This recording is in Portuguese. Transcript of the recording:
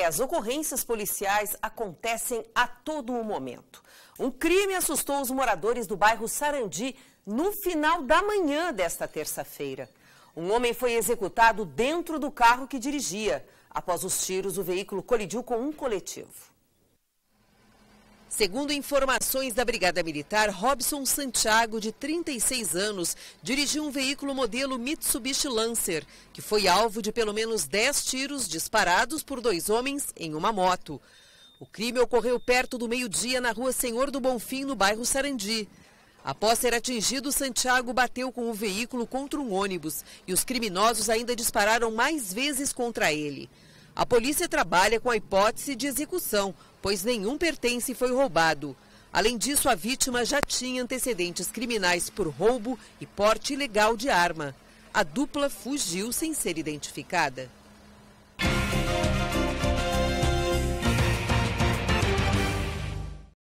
É, as ocorrências policiais acontecem a todo o momento. Um crime assustou os moradores do bairro Sarandi no final da manhã desta terça-feira. Um homem foi executado dentro do carro que dirigia. Após os tiros, o veículo colidiu com um coletivo. Segundo informações da Brigada Militar, Robson Santiago, de 36 anos, dirigiu um veículo modelo Mitsubishi Lancer, que foi alvo de pelo menos 10 tiros disparados por dois homens em uma moto. O crime ocorreu perto do meio-dia na rua Senhor do Bonfim, no bairro Sarandi. Após ser atingido, Santiago bateu com o veículo contra um ônibus e os criminosos ainda dispararam mais vezes contra ele. A polícia trabalha com a hipótese de execução, pois nenhum pertence foi roubado. Além disso, a vítima já tinha antecedentes criminais por roubo e porte ilegal de arma. A dupla fugiu sem ser identificada.